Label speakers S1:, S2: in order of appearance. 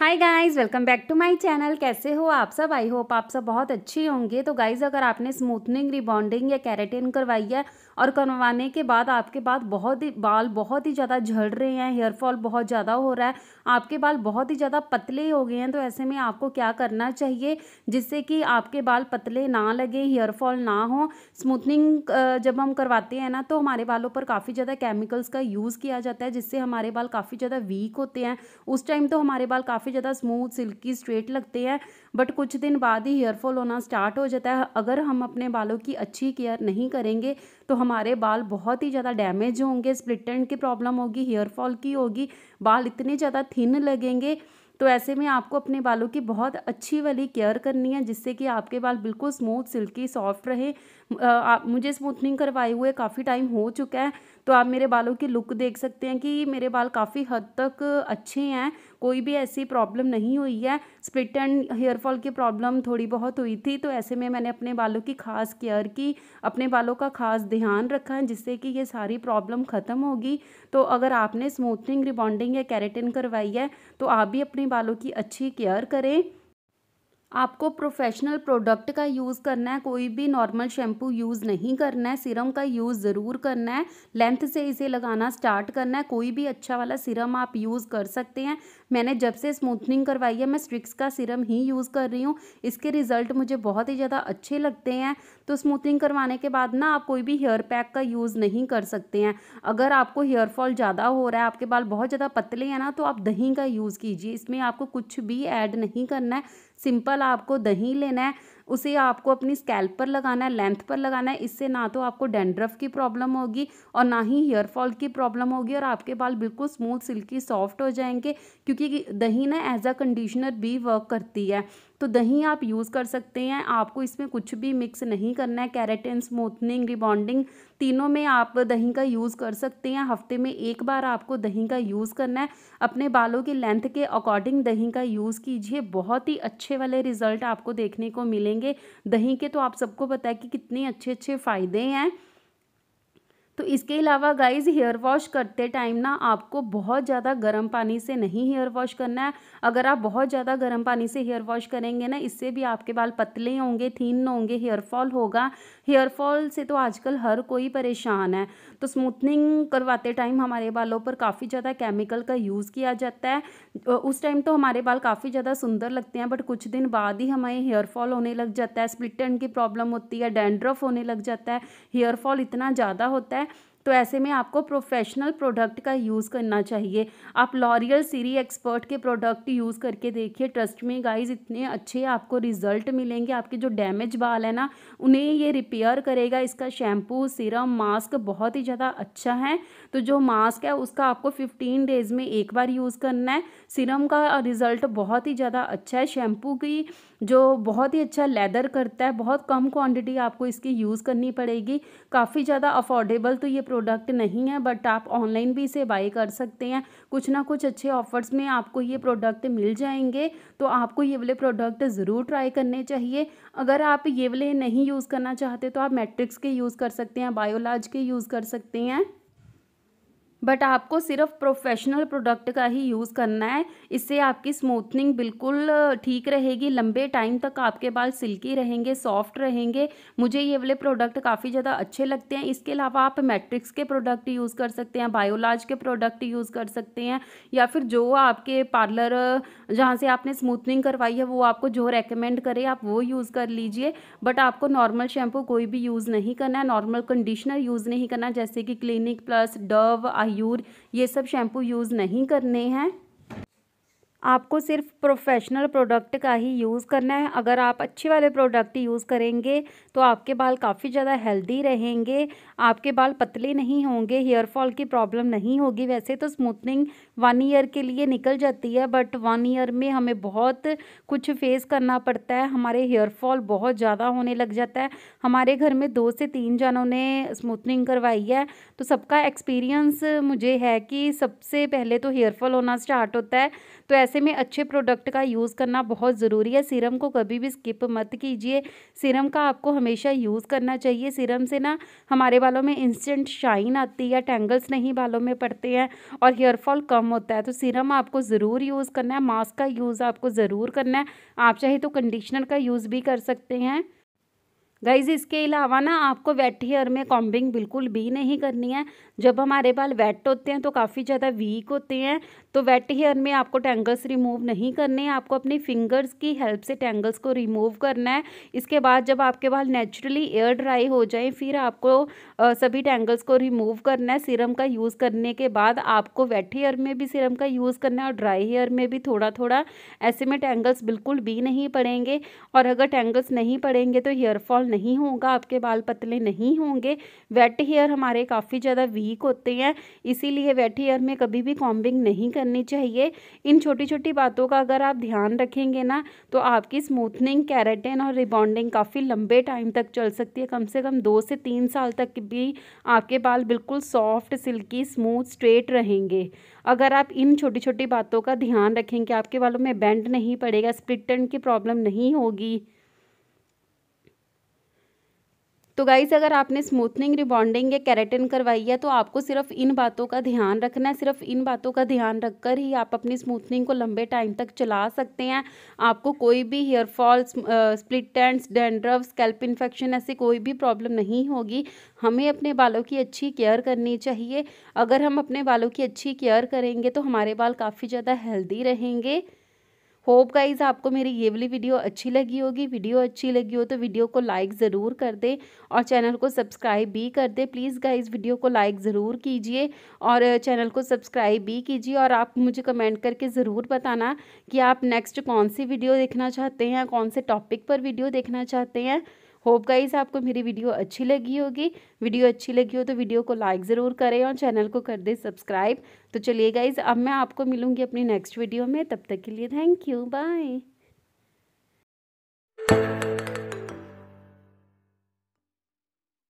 S1: hi guys welcome back to my channel कैसे हो आप सब आई होप आप सब बहुत अच्छी होंगे तो गाइस अगर आपने स्मूथनिंग रिबॉन्डिंग या कैरेटिन करवाई है और करवाने के बाद आपके बाद बहुत ही बाल बहुत ही ज़्यादा झड़ रहे हैं हेयर फॉल बहुत ज़्यादा हो रहा है आपके बाल बहुत ही ज़्यादा पतले हो गए हैं तो ऐसे में आपको क्या करना चाहिए जिससे कि आपके बाल पतले ना लगे हेयर फॉल ना हो स्मूथनिंग जब हम करवाते हैं ना तो हमारे बालों पर काफ़ी ज़्यादा केमिकल्स का यूज़ किया जाता है जिससे हमारे बाल काफ़ी ज़्यादा वीक होते हैं उस टाइम तो हमारे बाल काफ़ी ज़्यादा स्मूथ सिल्की स्ट्रेट लगते हैं बट कुछ दिन बाद ही हेयरफॉल होना स्टार्ट हो जाता है अगर हम अपने बालों की अच्छी केयर नहीं करेंगे तो हमारे बाल बहुत ही ज़्यादा डैमेज होंगे स्प्लिट एंड की प्रॉब्लम होगी हेयर फॉल की होगी बाल इतने ज़्यादा थिन लगेंगे तो ऐसे में आपको अपने बालों की बहुत अच्छी वाली केयर करनी है जिससे कि आपके बाल बिल्कुल स्मूथ सिल्की सॉफ्ट रहे आप मुझे स्मूथनिंग करवाए हुए काफ़ी टाइम हो चुका है तो आप मेरे बालों की लुक देख सकते हैं कि मेरे बाल काफ़ी हद तक अच्छे हैं कोई भी ऐसी प्रॉब्लम नहीं हुई है स्प्लिट एंड हेयरफॉल की प्रॉब्लम थोड़ी बहुत हुई थी तो ऐसे में मैंने अपने बालों की खास केयर की अपने बालों का खास ध्यान रखा जिससे कि ये सारी प्रॉब्लम ख़त्म होगी तो अगर आपने स्मूथनिंग रिबॉन्डिंग या कैरेटिन करवाई है तो आप भी अपने बालों की अच्छी केयर करें आपको प्रोफेशनल प्रोडक्ट का यूज़ करना है कोई भी नॉर्मल शैम्पू यूज़ नहीं करना है सिरम का यूज़ ज़रूर करना है लेंथ से इसे लगाना स्टार्ट करना है कोई भी अच्छा वाला सिरम आप यूज़ कर सकते हैं मैंने जब से स्मूथनिंग करवाई है मैं स्ट्रिक्स का सिरम ही यूज़ कर रही हूँ इसके रिज़ल्ट मुझे बहुत ही ज़्यादा अच्छे लगते हैं तो स्मूथनिंग करवाने के बाद ना आप कोई भी हेयर पैक का यूज़ नहीं कर सकते हैं अगर आपको हेयर फॉल ज़्यादा हो रहा है आपके बाल बहुत ज़्यादा पतले हैं ना तो आप दही का यूज़ कीजिए इसमें आपको कुछ भी ऐड नहीं करना है सिंपल आपको दही लेना है उसे आपको अपनी स्कैल्प पर लगाना है लेंथ पर लगाना है इससे ना तो आपको डेंड्रफ की प्रॉब्लम होगी और ना ही हेयर फॉल की प्रॉब्लम होगी और आपके बाल बिल्कुल स्मूथ सिल्की सॉफ्ट हो जाएंगे क्योंकि दही ना एज अ कंडीशनर भी वर्क करती है तो दही आप यूज़ कर सकते हैं आपको इसमें कुछ भी मिक्स नहीं करना है कैरेटिन स्मूथनिंग रिबॉन्डिंग तीनों में आप दही का यूज़ कर सकते हैं हफ्ते में एक बार आपको दही का यूज़ करना है अपने बालों की लेंथ के अकॉर्डिंग दही का यूज़ कीजिए बहुत ही अच्छे वाले रिजल्ट आपको देखने को मिलेंगे करेंगे दही के तो आप सबको पता है कि कितने अच्छे अच्छे फ़ायदे हैं तो इसके अलावा गाइज हेयर वॉश करते टाइम ना आपको बहुत ज़्यादा गर्म पानी से नहीं हेयर वॉश करना है अगर आप बहुत ज़्यादा गर्म पानी से हेयर वॉश करेंगे ना इससे भी आपके बाल पतले होंगे थीन होंगे हेयर फॉल होगा हेयर फॉल से तो आजकल हर कोई परेशान है तो स्मूथनिंग करवाते टाइम हमारे बालों पर काफ़ी ज़्यादा केमिकल का यूज़ किया जाता है उस टाइम तो हमारे बाल काफ़ी ज़्यादा सुंदर लगते हैं बट कुछ दिन बाद ही हमें हेयर फॉल होने लग जाता है स्प्लिट एंड की प्रॉब्लम होती है डेंड्रफ़ होने लग जाता है हेयर फॉल इतना ज़्यादा होता है तो ऐसे में आपको प्रोफेशनल प्रोडक्ट का यूज़ करना चाहिए आप लॉरियल सीरी एक्सपर्ट के प्रोडक्ट यूज़ करके देखिए ट्रस्ट में गाइज इतने अच्छे आपको रिजल्ट मिलेंगे आपके जो डैमेज बाल है ना उन्हें ये रिपेयर करेगा इसका शैम्पू सीरम मास्क बहुत ही ज़्यादा अच्छा है तो जो मास्क है उसका आपको फिफ्टीन डेज़ में एक बार यूज़ करना है सीरम का रिज़ल्ट बहुत ही ज़्यादा अच्छा है शैम्पू की जो बहुत ही अच्छा लेदर करता है बहुत कम क्वांटिटी आपको इसकी यूज़ करनी पड़ेगी काफ़ी ज़्यादा अफोर्डेबल तो ये प्रोडक्ट नहीं है बट आप ऑनलाइन भी इसे बाई कर सकते हैं कुछ ना कुछ अच्छे ऑफर्स में आपको ये प्रोडक्ट मिल जाएंगे तो आपको ये वाले प्रोडक्ट ज़रूर ट्राई करने चाहिए अगर आप ये वाले नहीं यूज़ करना चाहते तो आप मैट्रिक्स के यूज़ कर सकते हैं बायोलाज के यूज़ कर सकते हैं बट आपको सिर्फ प्रोफेशनल प्रोडक्ट का ही यूज़ करना है इससे आपकी स्मूथनिंग बिल्कुल ठीक रहेगी लंबे टाइम तक आपके बाल सिल्की रहेंगे सॉफ्ट रहेंगे मुझे ये वाले प्रोडक्ट काफ़ी ज़्यादा अच्छे लगते हैं इसके अलावा आप मैट्रिक्स के प्रोडक्ट यूज़ कर सकते हैं बायोलाज के प्रोडक्ट यूज़ कर सकते हैं या फिर जो आपके पार्लर जहाँ से आपने स्मूथनिंग करवाई है वो आपको जो रेकमेंड करे आप वो यूज़ कर लीजिए बट आपको नॉर्मल शैम्पू कोई भी यूज़ नहीं करना है नॉर्मल कंडीशनर यूज़ नहीं करना जैसे कि क्लिनिक प्लस डव आई मायूर ये सब शैम्पू यूज़ नहीं करने हैं आपको सिर्फ प्रोफेशनल प्रोडक्ट का ही यूज़ करना है अगर आप अच्छे वाले प्रोडक्ट यूज़ करेंगे तो आपके बाल काफ़ी ज़्यादा हेल्दी रहेंगे आपके बाल पतले नहीं होंगे हेयर फॉल की प्रॉब्लम नहीं होगी वैसे तो स्मूथनिंग वन ईयर के लिए निकल जाती है बट वन ईयर में हमें बहुत कुछ फेस करना पड़ता है हमारे हेयर फॉल बहुत ज़्यादा होने लग जाता है हमारे घर में दो से तीन जनों ने स्मूथनिंग करवाई है तो सबका एक्सपीरियंस मुझे है कि सबसे पहले तो हेयरफॉल होना स्टार्ट होता है तो ऐसे ऐसे में अच्छे प्रोडक्ट का यूज़ करना बहुत ज़रूरी है सीरम को कभी भी स्किप मत कीजिए सीरम का आपको हमेशा यूज़ करना चाहिए सीरम से ना हमारे बालों में इंस्टेंट शाइन आती है टेंगल्स नहीं बालों में पड़ते हैं और हेयरफॉल कम होता है तो सीरम आपको ज़रूर यूज़ करना है मास्क का यूज़ आपको ज़रूर करना है आप चाहे तो कंडीशनर का यूज़ भी कर सकते हैं गाइज इसके अलावा ना आपको वेट हेयर में कॉम्बिंग बिल्कुल भी नहीं करनी है जब हमारे बाल वेट होते हैं तो काफ़ी ज़्यादा वीक होते हैं तो वेट हेयर में आपको टेंगल्स रिमूव नहीं करने हैं आपको अपनी फिंगर्स की हेल्प से टेंगल्स को रिमूव करना है इसके बाद जब आपके बाल नेचुरली एयर ड्राई हो जाए फिर आपको सभी टेंगल्स को रिमूव करना है सीरम का यूज़ करने के बाद आपको वेट हेयर में भी सीरम का यूज़ करना है और ड्राई हेयर में भी थोड़ा थोड़ा ऐसे में टेंगल्स बिल्कुल भी नहीं पड़ेंगे और अगर टेंगल्स नहीं पड़ेंगे तो हेयरफॉल नहीं होगा आपके बाल पतले नहीं होंगे वेट हेयर हमारे काफ़ी ज़्यादा वीक होते हैं इसीलिए वेट हेयर में कभी भी कॉम्बिंग नहीं करनी चाहिए इन छोटी छोटी बातों का अगर आप ध्यान रखेंगे ना तो आपकी स्मूथनिंग कैरेटिन और रिबॉन्डिंग काफ़ी लंबे टाइम तक चल सकती है कम से कम दो से तीन साल तक भी आपके बाल बिल्कुल सॉफ्ट सिल्की स्मूथ स्ट्रेट रहेंगे अगर आप इन छोटी छोटी बातों का ध्यान रखेंगे आपके बालों में बैंड नहीं पड़ेगा स्प्लिटन की प्रॉब्लम नहीं होगी तो गाइज़ अगर आपने स्मूथनिंग रिबॉन्डिंग या कैरेटिन करवाई है तो आपको सिर्फ इन बातों का ध्यान रखना है सिर्फ इन बातों का ध्यान रखकर ही आप अपनी स्मूथनिंग को लंबे टाइम तक चला सकते हैं आपको कोई भी hair fall split ends dandruff scalp infection ऐसी कोई भी प्रॉब्लम नहीं होगी हमें अपने बालों की अच्छी केयर करनी चाहिए अगर हम अपने बालों की अच्छी केयर करेंगे तो हमारे बाल काफ़ी ज़्यादा हेल्दी रहेंगे होप गाइज आपको मेरी ये वाली वीडियो अच्छी लगी होगी वीडियो अच्छी लगी हो तो वीडियो को लाइक ज़रूर कर दें और चैनल को सब्सक्राइब भी कर दें प्लीज़ गाइज वीडियो को लाइक ज़रूर कीजिए और चैनल को सब्सक्राइब भी कीजिए और आप मुझे कमेंट करके ज़रूर बताना कि आप नेक्स्ट कौन सी वीडियो देखना चाहते हैं कौन से टॉपिक पर वीडियो देखना चाहते हैं होप गाइज आपको मेरी वीडियो अच्छी लगी होगी वीडियो अच्छी लगी हो तो वीडियो को लाइक ज़रूर करें और चैनल को कर दें सब्सक्राइब तो चलिए गाइज अब मैं आपको मिलूँगी अपनी नेक्स्ट वीडियो में तब तक के लिए थैंक यू बाय